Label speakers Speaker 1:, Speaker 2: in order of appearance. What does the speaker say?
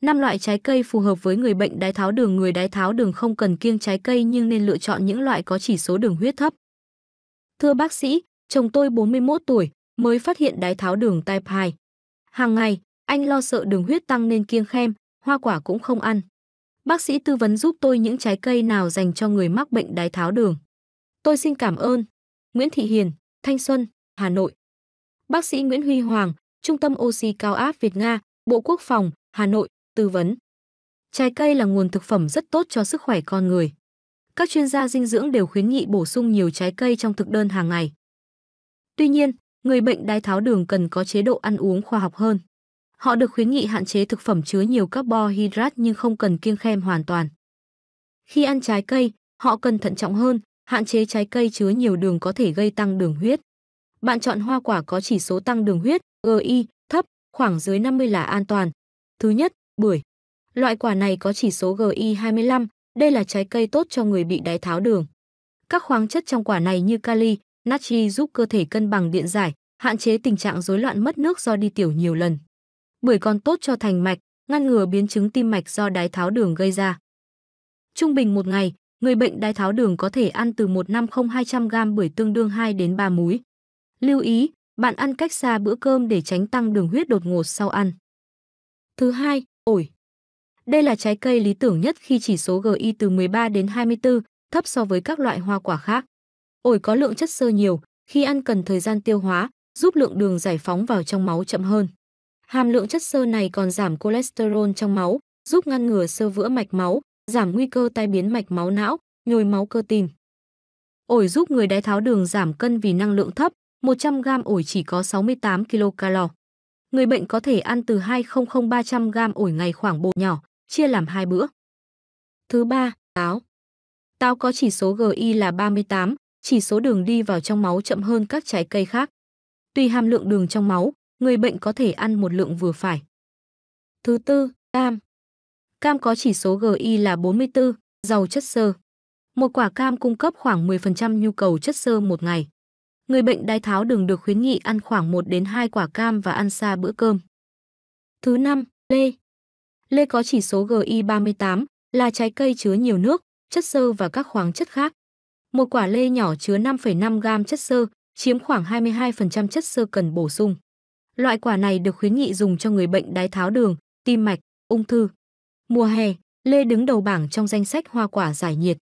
Speaker 1: 5 loại trái cây phù hợp với người bệnh đái tháo đường. Người đái tháo đường không cần kiêng trái cây nhưng nên lựa chọn những loại có chỉ số đường huyết thấp. Thưa bác sĩ, chồng tôi 41 tuổi, mới phát hiện đái tháo đường type 2. Hàng ngày, anh lo sợ đường huyết tăng nên kiêng khem, hoa quả cũng không ăn. Bác sĩ tư vấn giúp tôi những trái cây nào dành cho người mắc bệnh đái tháo đường. Tôi xin cảm ơn. Nguyễn Thị Hiền, Thanh Xuân, Hà Nội. Bác sĩ Nguyễn Huy Hoàng, Trung tâm Oxy Cao áp Việt Nga, Bộ Quốc phòng, Hà Nội tư vấn. Trái cây là nguồn thực phẩm rất tốt cho sức khỏe con người. Các chuyên gia dinh dưỡng đều khuyến nghị bổ sung nhiều trái cây trong thực đơn hàng ngày. Tuy nhiên, người bệnh đái tháo đường cần có chế độ ăn uống khoa học hơn. Họ được khuyến nghị hạn chế thực phẩm chứa nhiều carbohydrate nhưng không cần kiêng khem hoàn toàn. Khi ăn trái cây, họ cần thận trọng hơn, hạn chế trái cây chứa nhiều đường có thể gây tăng đường huyết. Bạn chọn hoa quả có chỉ số tăng đường huyết GI thấp, khoảng dưới 50 là an toàn. Thứ nhất, bưởi. Loại quả này có chỉ số GI 25, đây là trái cây tốt cho người bị đái tháo đường. Các khoáng chất trong quả này như kali, natri giúp cơ thể cân bằng điện giải, hạn chế tình trạng rối loạn mất nước do đi tiểu nhiều lần. Bưởi còn tốt cho thành mạch, ngăn ngừa biến chứng tim mạch do đái tháo đường gây ra. Trung bình một ngày, người bệnh đái tháo đường có thể ăn từ năm 150-200 gram bưởi tương đương 2 đến 3 múi. Lưu ý, bạn ăn cách xa bữa cơm để tránh tăng đường huyết đột ngột sau ăn. Thứ hai, ổi. Đây là trái cây lý tưởng nhất khi chỉ số GI từ 13 đến 24, thấp so với các loại hoa quả khác. Ổi có lượng chất xơ nhiều, khi ăn cần thời gian tiêu hóa, giúp lượng đường giải phóng vào trong máu chậm hơn. Hàm lượng chất xơ này còn giảm cholesterol trong máu, giúp ngăn ngừa sơ vữa mạch máu, giảm nguy cơ tai biến mạch máu não, nhồi máu cơ tim. Ổi giúp người đái tháo đường giảm cân vì năng lượng thấp, 100 g ổi chỉ có 68 kcal. Người bệnh có thể ăn từ 200-300 g ổi ngày khoảng bột nhỏ, chia làm hai bữa. Thứ ba, táo. Táo có chỉ số GI là 38, chỉ số đường đi vào trong máu chậm hơn các trái cây khác. Tùy hàm lượng đường trong máu, người bệnh có thể ăn một lượng vừa phải. Thứ tư, cam. Cam có chỉ số GI là 44, giàu chất xơ. Một quả cam cung cấp khoảng 10% nhu cầu chất xơ một ngày người bệnh đái tháo đường được khuyến nghị ăn khoảng 1 đến 2 quả cam và ăn xa bữa cơm. Thứ 5, lê. Lê có chỉ số GI 38, là trái cây chứa nhiều nước, chất xơ và các khoáng chất khác. Một quả lê nhỏ chứa 5,5 gram chất xơ, chiếm khoảng 22% chất xơ cần bổ sung. Loại quả này được khuyến nghị dùng cho người bệnh đái tháo đường, tim mạch, ung thư. Mùa hè, lê đứng đầu bảng trong danh sách hoa quả giải nhiệt.